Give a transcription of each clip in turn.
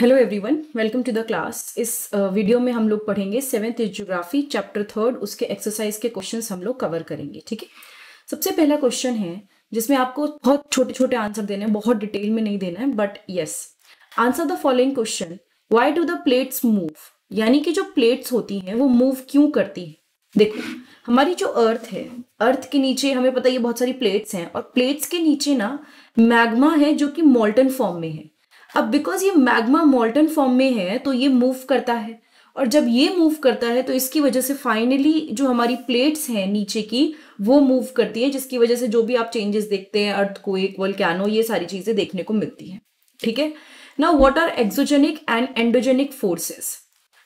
hello everyone welcome to the class इस video में हम लोग पढ़ेंगे सेवेंथ ज्योग्राफी चैप्टर थर्ड उसके एक्सरसाइज के क्वेश्चंस हम लोग कवर करेंगे ठीक है सबसे पहला क्वेश्चन है जिसमें आपको बहुत छोटे छोटे आंसर देने हैं बहुत डिटेल में नहीं देना है but yes answer the following question why do the plates move यानी कि जो प्लेट्स होती हैं वो मूव क्यों करती है देखो हमारी जो अर्थ है अर्थ के नीचे हमें पता ये बहुत सारी प्लेट्स हैं और प्लेट्स के नीचे ना मैग्मा है जो कि मोल्टन फॉर्म में है अब बिकॉज ये मैग्मा मोल्टन फॉर्म में है तो ये मूव करता है और जब ये मूव करता है तो इसकी वजह से फाइनली जो हमारी प्लेट्स हैं नीचे की वो मूव करती है जिसकी वजह से जो भी आप चेंजेस देखते हैं अर्थ को एक वोल्कैनो ये सारी चीज़ें देखने को मिलती हैं ठीक है ना what are exogenic and endogenic forces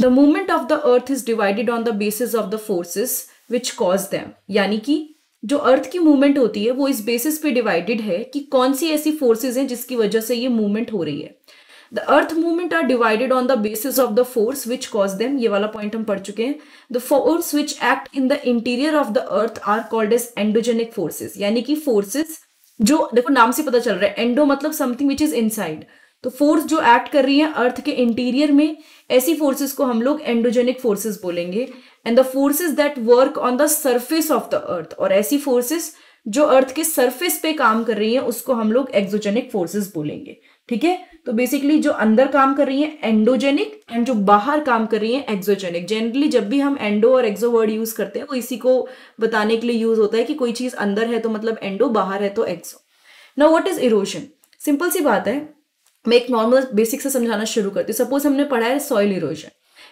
the movement of the earth is divided on the basis of the forces which cause them यानी कि जो अर्थ की मूवमेंट होती है वो इस बेसिस पे डिवाइडेड है कि कौन सी ऐसी फोर्सेज हैं जिसकी वजह से ये मूवमेंट हो रही है the earth movement are divided on the basis of the force which cause them ये वाला पॉइंट हम पढ़ चुके हैं the force which act in the interior of the earth are called as endogenic forces यानी कि फोर्सेज जो देखो नाम से पता चल रहा है एंडो मतलब समथिंग विच इज इन तो फोर्स जो एक्ट कर रही है अर्थ के इंटीरियर में ऐसी फोर्सेस को हम लोग एंडोजेनिक फोर्सेस बोलेंगे and the forces that work on the surface of the earth और ऐसी फोर्सेस जो अर्थ के सरफेस पे काम कर रही हैं उसको हम लोग एक्सोजेनिक फोर्सेस बोलेंगे ठीक है तो बेसिकली जो अंदर काम कर रही हैं एंडोजेनिक एंड जो बाहर काम कर रही हैं एक्सोजेनिक जनरली जब भी हम एंडो और एक्सो वर्ड यूज करते हैं वो इसी को बताने के लिए यूज होता है कि कोई चीज अंदर है तो मतलब एंडो बाहर है तो एक्सो ना वॉट इज इरोशन सिंपल सी बात है मैं एक नॉर्मल बेसिक से समझाना शुरू करती हूँ सपोज हमने पढ़ा है सॉइल इरोजन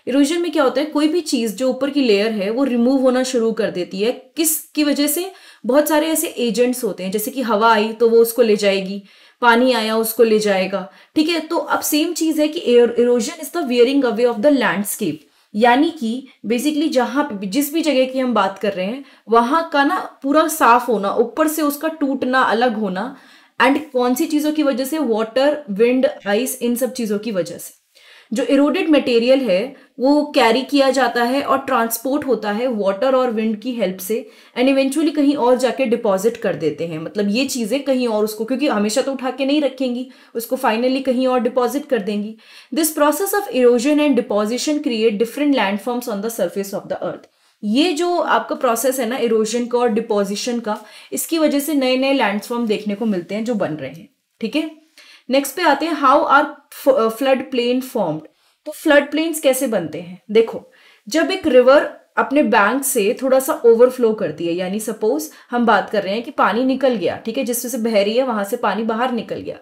इरोजन में क्या होता है कोई भी चीज़ जो ऊपर की लेयर है वो रिमूव होना शुरू कर देती है किसकी वजह से बहुत सारे ऐसे एजेंट्स होते हैं जैसे कि हवा आई तो वो उसको ले जाएगी पानी आया उसको ले जाएगा ठीक है तो अब सेम चीज़ है कि erosion is the wearing away of the landscape यानी कि बेसिकली जहाँ पे जिस भी जगह की हम बात कर रहे हैं वहाँ का ना पूरा साफ होना ऊपर से उसका टूटना अलग होना एंड कौन सी चीज़ों की वजह से वाटर विंड आइस इन सब चीज़ों की वजह से जो इरोडेड मटेरियल है वो कैरी किया जाता है और ट्रांसपोर्ट होता है वाटर और विंड की हेल्प से एंड इवेंचुअली कहीं और जाके डिपॉजिट कर देते हैं मतलब ये चीज़ें कहीं और उसको क्योंकि हमेशा तो उठा के नहीं रखेंगी उसको फाइनली कहीं और डिपॉजिट कर देंगी this process of erosion and deposition create different landforms on the surface of the earth ये जो आपका प्रोसेस है ना इरोजन का और डिपॉजिशन का इसकी वजह से नए नए लैंडफॉर्म देखने को मिलते हैं जो बन रहे हैं ठीक है नेक्स्ट पे आते हैं how are flood plain formed तो फ्लड प्लेन्स कैसे बनते हैं देखो जब एक रिवर अपने बैंक से थोड़ा सा ओवरफ्लो करती है यानी सपोज हम बात कर रहे हैं कि पानी निकल गया ठीक है जिससे बह रही है वहां से पानी बाहर निकल गया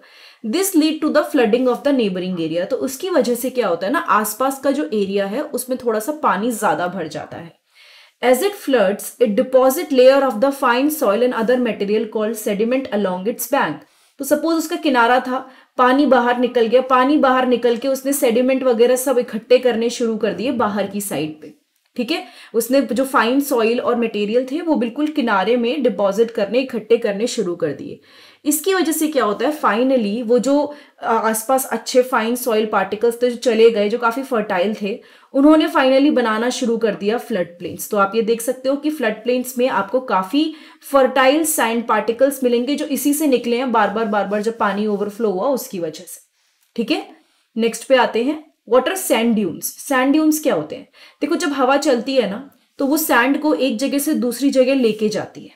this lead to the flooding of the neighbouring area तो उसकी वजह से क्या होता है ना आसपास का जो एरिया है उसमें थोड़ा सा पानी ज्यादा भर जाता है as it floods it deposit layer of the fine soil and other material called sediment along its bank तो सपोज उसका किनारा था पानी बाहर निकल गया पानी बाहर निकल के उसने सेडिमेंट वगैरह सब इकट्ठे करने शुरू कर दिए बाहर की साइड पे ठीक है उसने जो फाइन सॉइल और मटेरियल थे वो बिल्कुल किनारे में डिपॉजिट करने इकट्ठे करने शुरू कर दिए इसकी वजह से क्या होता है फाइनली वो जो आसपास अच्छे फाइन सॉइल पार्टिकल्स थे जो चले गए जो काफ़ी फर्टाइल थे उन्होंने फाइनली बनाना शुरू कर दिया फ्लड प्लेन्स तो आप ये देख सकते हो कि फ्लड प्लेन्स में आपको काफ़ी फर्टाइल सैंड पार्टिकल्स मिलेंगे जो इसी से निकले हैं बार बार बार बार जब पानी ओवरफ्लो हुआ उसकी वजह से ठीक है नेक्स्ट पे आते हैं water are sand dunes sand dunes क्या होते हैं देखो जब हवा चलती है ना तो वो सैंड को एक जगह से दूसरी जगह लेके जाती है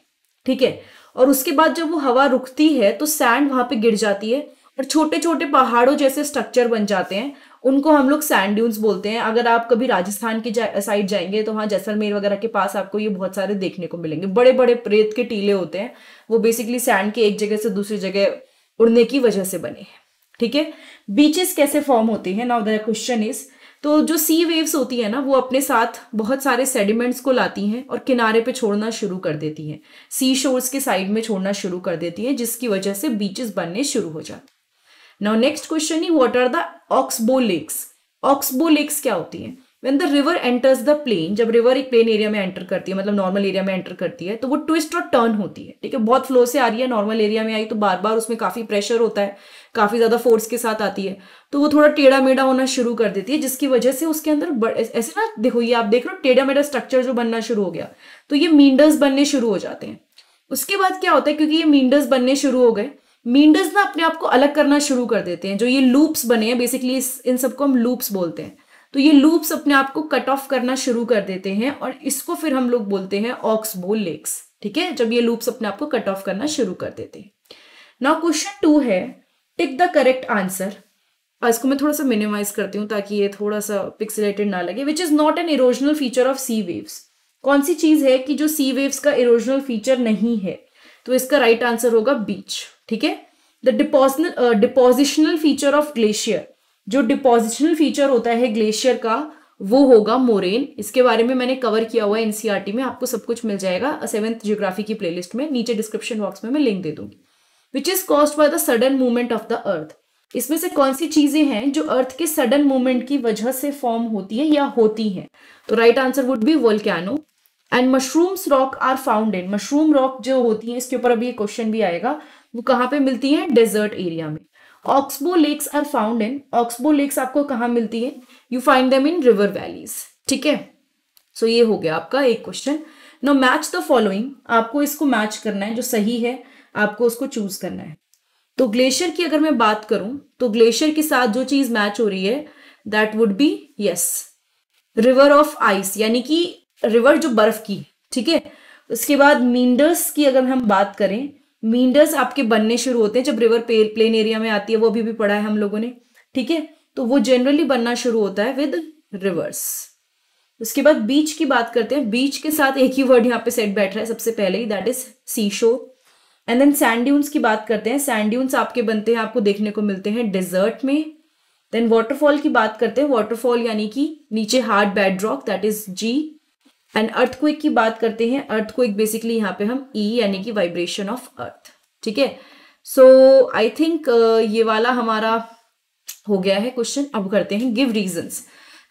ठीक है और उसके बाद जब वो हवा रुकती है तो सैंड वहां पे गिर जाती है और छोटे छोटे पहाड़ों जैसे स्ट्रक्चर बन जाते हैं उनको हम लोग सैंड ड्यून्स बोलते हैं अगर आप कभी राजस्थान की जा, साइड जाएंगे तो वहाँ जैसलमेर वगैरह के पास आपको ये बहुत सारे देखने को मिलेंगे बड़े बड़े प्रेत के टीले होते हैं वो बेसिकली सैंड के एक जगह से दूसरी जगह उड़ने की वजह से बने हैं ठीक है बीचेस कैसे फॉर्म होती है नाउ द क्वेश्चन इज़ तो जो सी वेव्स होती है ना वो अपने साथ बहुत सारे सेडिमेंट्स को लाती हैं और किनारे पे छोड़ना शुरू कर देती हैं सी शोर्स के साइड में छोड़ना शुरू कर देती हैं जिसकी वजह से बीचेस बनने शुरू हो जाते हैं नाउ नेक्स्ट क्वेश्चन ही what are the oxbow lakes oxbow lakes क्या होती हैं when the river enters the plain जब रिवर एक प्लेन एरिया में एंटर करती है मतलब नॉर्मल एरिया में एंटर करती है तो वो ट्विस्ट और टर्न होती है ठीक है बहुत फ्लो से आ रही है नॉर्मल एरिया में आई तो बार बार उसमें काफ़ी प्रेशर होता है काफ़ी ज़्यादा फोर्स के साथ आती है तो वो थोड़ा टेढ़ा मेढ़ा होना शुरू कर देती है जिसकी वजह से उसके अंदर ऐसे ना देखो ये आप देख रहे हो टेढ़ा मेढ़ा स्ट्रक्चर जो बनना शुरू हो गया तो ये मीडस बनने शुरू हो जाते हैं उसके बाद क्या होता है क्योंकि ये मीडस बनने शुरू हो गए मीडस ना अपने आप को अलग करना शुरू कर देते हैं जो ये लूप्स बने हैं बेसिकली इन सबको हम लूप्स बोलते हैं तो ये लूप्स अपने आप को कट ऑफ करना शुरू कर देते हैं और इसको फिर हम लोग बोलते हैं ऑक्सबोल लेक्स ठीक है जब ये लूप्स अपने आप को कट ऑफ करना शुरू कर देते हैं नाउ क्वेश्चन टू है टिक द करेक्ट आंसर इसको मैं थोड़ा सा मिनिमाइज करती हूँ ताकि ये थोड़ा सा पिक्सलेटेड ना लगे which is not an erosional feature of sea waves कौन सी चीज है कि जो सी वेव्स का इरोजनल फीचर नहीं है तो इसका राइट right आंसर होगा बीच ठीक है the depositional depositional feature of glacier जो डिपोजिशनल फीचर होता है ग्लेशियर का वो होगा मोरेन इसके बारे में मैंने कवर किया हुआ है e में आपको सब कुछ मिल जाएगा सेवेंथ जियोग्राफी की प्लेलिस्ट में नीचे डिस्क्रिप्शन बॉक्स में मैं लिंक दे दूंगी which is caused by the sudden movement of the earth इसमें से कौन सी चीजें हैं जो अर्थ के सडन मूवमेंट की वजह से फॉर्म होती है या होती हैं तो right answer would be volcano and mushrooms rock are found mushroom rock जो होती है इसके ऊपर अभी क्वेश्चन भी आएगा वो कहाँ पे मिलती है डेजर्ट एरिया में oxbow lakes are found in oxbow lakes आपको कहाँ मिलती है you find them in river valleys ठीक है सो ये हो गया आपका एक question no match the following आपको इसको मैच करना है जो सही है आपको उसको चूज करना है तो ग्लेशियर की अगर मैं बात करूं तो ग्लेशियर के साथ जो चीज मैच हो रही है that would be yes river of ice यानी कि रिवर जो बर्फ की ठीक है उसके बाद मींडर्स की अगर हम बात करें मींडर्स आपके बनने शुरू होते हैं जब रिवर प्लेन एरिया में आती है वो अभी भी पढ़ा है हम लोगों ने ठीक है तो वो जनरली बनना शुरू होता है विद रिवर्स उसके बाद बीच की बात करते हैं बीच के साथ एक ही वर्ड यहाँ पे सेट बैठ रहा है सबसे पहले ही that is sea shore and then sand dunes की बात करते हैं सैंड्यून्स आपके बनते हैं आपको देखने को मिलते हैं डेजर्ट में देन वाटरफॉल की बात करते हैं वाटरफॉल यानी कि नीचे hard bedrock that is G and earthquake की बात करते हैं अर्थक्विक बेसिकली यहाँ पे हम ई e यानी कि वाइब्रेशन ऑफ अर्थ ठीक है सो आई थिंक ये वाला हमारा हो गया है क्वेश्चन अब करते हैं give reason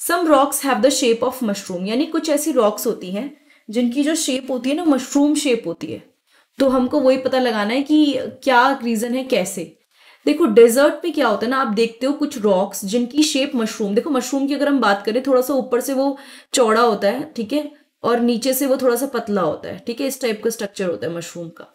some rocks have the shape of mushroom यानी कुछ ऐसी रॉक्स होती हैं जिनकी जो शेप होती है ना मशरूम शेप होती है तो हमको वही पता लगाना है कि क्या रीजन है कैसे देखो डेजर्ट में क्या होता है ना आप देखते हो कुछ रॉक्स जिनकी शेप मशरूम देखो मशरूम की अगर हम बात करें थोड़ा सा ऊपर से वो चौड़ा होता है ठीक है और नीचे से वो थोड़ा सा पतला होता है ठीक है इस टाइप का स्ट्रक्चर होता है मशरूम का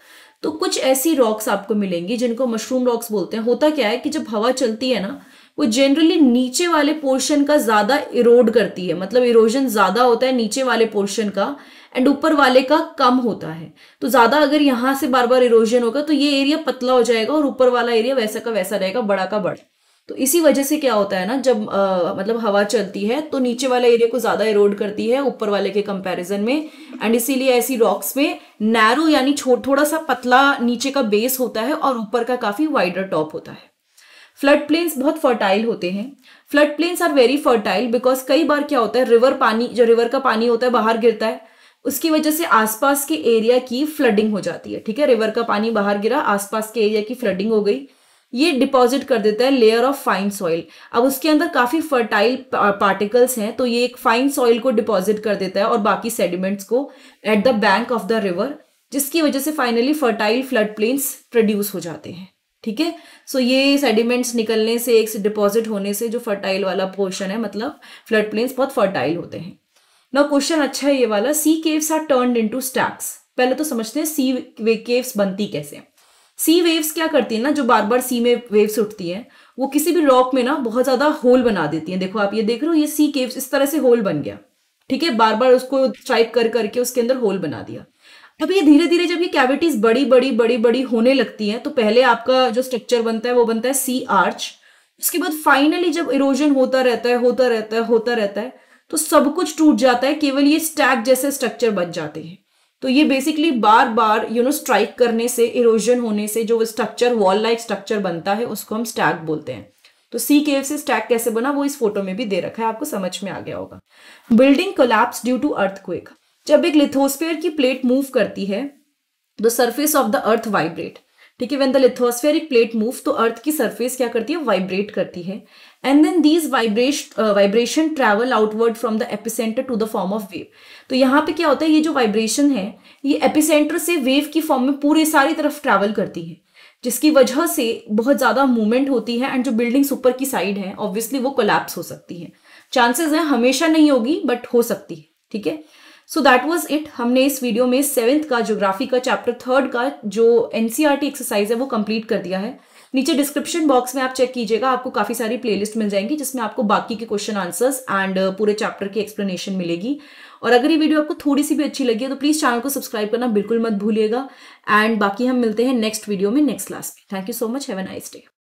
तो कुछ ऐसी रॉक्स आपको मिलेंगी जिनको मशरूम रॉक्स बोलते हैं होता क्या है कि जब हवा चलती है ना वो जनरली नीचे वाले पोर्शन का ज़्यादा इरोड करती है मतलब इरोजन ज़्यादा होता है नीचे वाले पोर्शन का एंड ऊपर वाले का कम होता है तो ज़्यादा अगर यहां से बार बार इरोजन होगा तो ये एरिया पतला हो जाएगा और ऊपर वाला एरिया वैसा का वैसा रहेगा बड़ा का बड़ा तो इसी वजह से क्या होता है ना जब आ, मतलब हवा चलती है तो नीचे वाला एरिया को ज़्यादा इरोड करती है ऊपर वाले के कंपैरिजन में एंड इसीलिए ऐसी रॉक्स में नैरो यानी छो थोड़ा सा पतला नीचे का बेस होता है और ऊपर का काफ़ी वाइडर टॉप होता है फ्लड प्लेन्स बहुत फर्टाइल होते हैं flood plains are very fertile because कई बार क्या होता है रिवर पानी जो रिवर का पानी होता है बाहर गिरता है उसकी वजह से आसपास के एरिया की फ्लडिंग हो जाती है ठीक है रिवर का पानी बाहर गिरा आसपास के एरिया की फ्लडिंग हो गई ये डिपॉजिट कर देता है लेयर ऑफ फाइन सॉइल अब उसके अंदर काफ़ी फर्टाइल पार्टिकल्स हैं तो ये एक फाइन सॉइल को डिपॉजिट कर देता है और बाकी सेडिमेंट्स को at the bank of the river जिसकी वजह से finally fertile flood plains produce हो जाते हैं ठीक है सो ये सेडिमेंट्स निकलने से एक डिपॉजिट होने से जो फर्टाइल वाला पोर्शन है मतलब फ्लड प्लेन्स बहुत फर्टाइल होते हैं ना क्वेश्चन अच्छा है ये वाला sea caves are turn into stacks पहले तो समझते हैं सी केव्स बनती कैसे हैं सी वेव्स क्या करती है ना जो बार बार सी में वेव्स उठती है वो किसी भी रॉक में ना बहुत ज़्यादा होल बना देती है देखो आप ये देख रहे हो ये सी केव्स इस तरह से होल बन गया ठीक है बार बार उसको स्ट्राइक कर करके उसके अंदर होल बना दिया अब ये धीरे धीरे जब ये कैविटीज बड़ी बड़ी बड़ी बड़ी होने लगती हैं तो पहले आपका जो स्ट्रक्चर बनता है वो बनता है सी आर्च उसके बाद फाइनली जब इरोजन होता रहता है होता रहता है होता रहता है तो सब कुछ टूट जाता है केवल ये स्टैक जैसे स्ट्रक्चर बन जाते हैं तो ये बेसिकली बार बार यू नो स्ट्राइक करने से इरोजन होने से जो स्ट्रक्चर वॉल लाइक स्ट्रक्चर बनता है उसको हम स्टैक बोलते हैं तो सी केव से स्टैक कैसे बना वो इस फोटो में भी दे रखा है आपको समझ में आ गया होगा building collapse due to earth जब एक लिथोस्फेयर की प्लेट मूव करती है the surface of the earth vibrate ठीक है when the lithospheric plate move तो अर्थ की सरफेस क्या करती है वाइब्रेट करती है and then these vibration vibration travel outward from the epicentre to the form of wave तो यहाँ पे क्या होता है ये जो वाइब्रेशन है ये एपिसेंटर से वेव की फॉर्म में पूरे सारी तरफ ट्रैवल करती है जिसकी वजह से बहुत ज़्यादा मूवमेंट होती है एंड जो बिल्डिंग्स ऊपर की साइड है ऑब्वियसली वो कोलैप्स हो सकती है चांसेस है हमेशा नहीं होगी बट हो सकती है ठीक है सो दैट वॉज इट हमने इस वीडियो में सेवेंथ का ज्योग्राफी का चैप्टर थर्ड का जो टी एक्सरसाइज e है वो कंप्लीट कर दिया है नीचे डिस्क्रिप्शन बॉक्स में आप चेक कीजिएगा आपको काफी सारी प्लेलिस्ट मिल जाएंगी जिसमें आपको बाकी के क्वेश्चन आंसर्स एंड पूरे चैप्टर की एक्सप्लेनेशन मिलेगी और अगर ये वीडियो आपको थोड़ी सी भी अच्छी लगी है तो प्लीज चैनल को सब्सक्राइब करना बिल्कुल मत भूलिएगा एंड बाकी हम मिलते हैं नेक्स्ट वीडियो में नेक्स्ट क्लास में thank you so much have a nice day